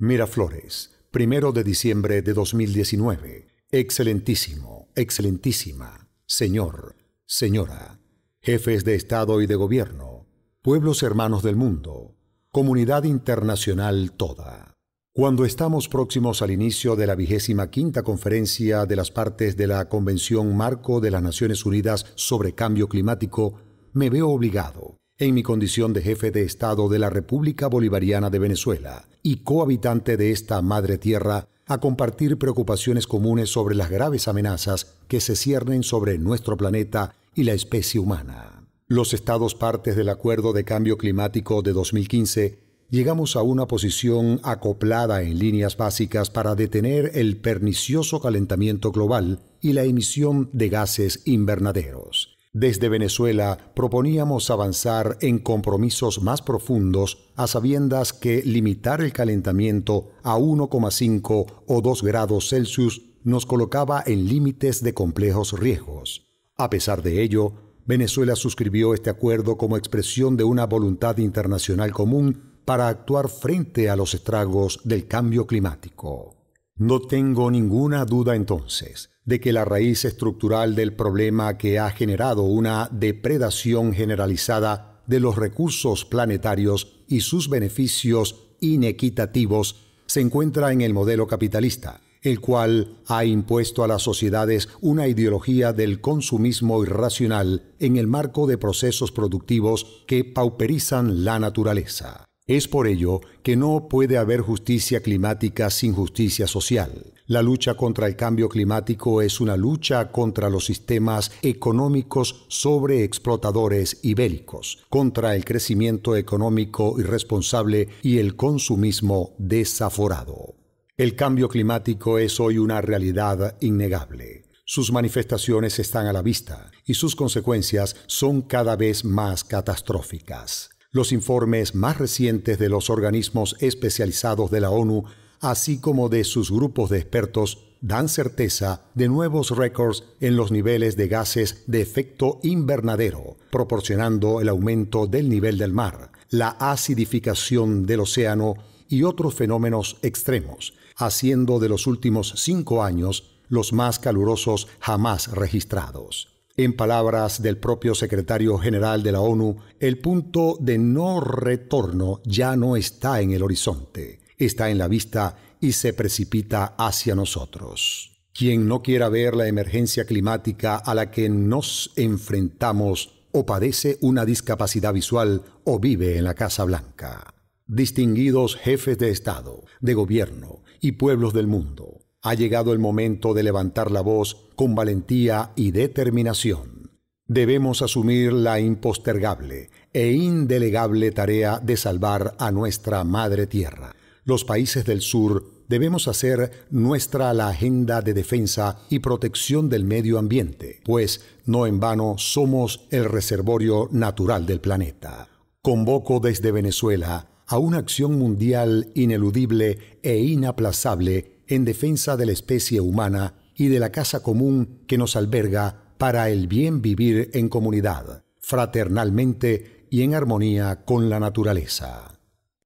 Miraflores, primero de diciembre de 2019. Excelentísimo, excelentísima, señor, señora, jefes de Estado y de Gobierno, pueblos hermanos del mundo, comunidad internacional toda. Cuando estamos próximos al inicio de la vigésima quinta conferencia de las partes de la Convención Marco de las Naciones Unidas sobre Cambio Climático, me veo obligado en mi condición de jefe de Estado de la República Bolivariana de Venezuela y cohabitante de esta madre tierra, a compartir preocupaciones comunes sobre las graves amenazas que se ciernen sobre nuestro planeta y la especie humana. Los estados partes del Acuerdo de Cambio Climático de 2015 llegamos a una posición acoplada en líneas básicas para detener el pernicioso calentamiento global y la emisión de gases invernaderos. Desde Venezuela proponíamos avanzar en compromisos más profundos a sabiendas que limitar el calentamiento a 1,5 o 2 grados Celsius nos colocaba en límites de complejos riesgos. A pesar de ello, Venezuela suscribió este acuerdo como expresión de una voluntad internacional común para actuar frente a los estragos del cambio climático. No tengo ninguna duda entonces de que la raíz estructural del problema que ha generado una depredación generalizada de los recursos planetarios y sus beneficios inequitativos se encuentra en el modelo capitalista, el cual ha impuesto a las sociedades una ideología del consumismo irracional en el marco de procesos productivos que pauperizan la naturaleza. Es por ello que no puede haber justicia climática sin justicia social. La lucha contra el cambio climático es una lucha contra los sistemas económicos sobreexplotadores y bélicos, contra el crecimiento económico irresponsable y el consumismo desaforado. El cambio climático es hoy una realidad innegable. Sus manifestaciones están a la vista y sus consecuencias son cada vez más catastróficas los informes más recientes de los organismos especializados de la ONU, así como de sus grupos de expertos, dan certeza de nuevos récords en los niveles de gases de efecto invernadero, proporcionando el aumento del nivel del mar, la acidificación del océano y otros fenómenos extremos, haciendo de los últimos cinco años los más calurosos jamás registrados. En palabras del propio secretario general de la ONU, el punto de no retorno ya no está en el horizonte, está en la vista y se precipita hacia nosotros. Quien no quiera ver la emergencia climática a la que nos enfrentamos o padece una discapacidad visual o vive en la Casa Blanca. Distinguidos jefes de Estado, de gobierno y pueblos del mundo, ha llegado el momento de levantar la voz con valentía y determinación. Debemos asumir la impostergable e indelegable tarea de salvar a nuestra madre tierra. Los países del sur debemos hacer nuestra la agenda de defensa y protección del medio ambiente, pues no en vano somos el reservorio natural del planeta. Convoco desde Venezuela a una acción mundial ineludible e inaplazable en defensa de la especie humana y de la casa común que nos alberga para el bien vivir en comunidad, fraternalmente y en armonía con la naturaleza.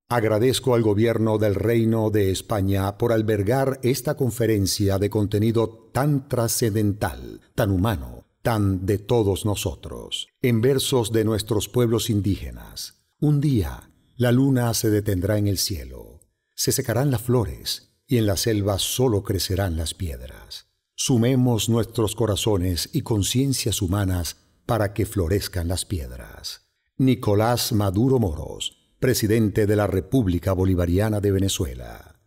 Agradezco al Gobierno del Reino de España por albergar esta conferencia de contenido tan trascendental, tan humano, tan de todos nosotros, en versos de nuestros pueblos indígenas. Un día, la luna se detendrá en el cielo, se secarán las flores, y en la selva solo crecerán las piedras. Sumemos nuestros corazones y conciencias humanas para que florezcan las piedras. Nicolás Maduro Moros, presidente de la República Bolivariana de Venezuela.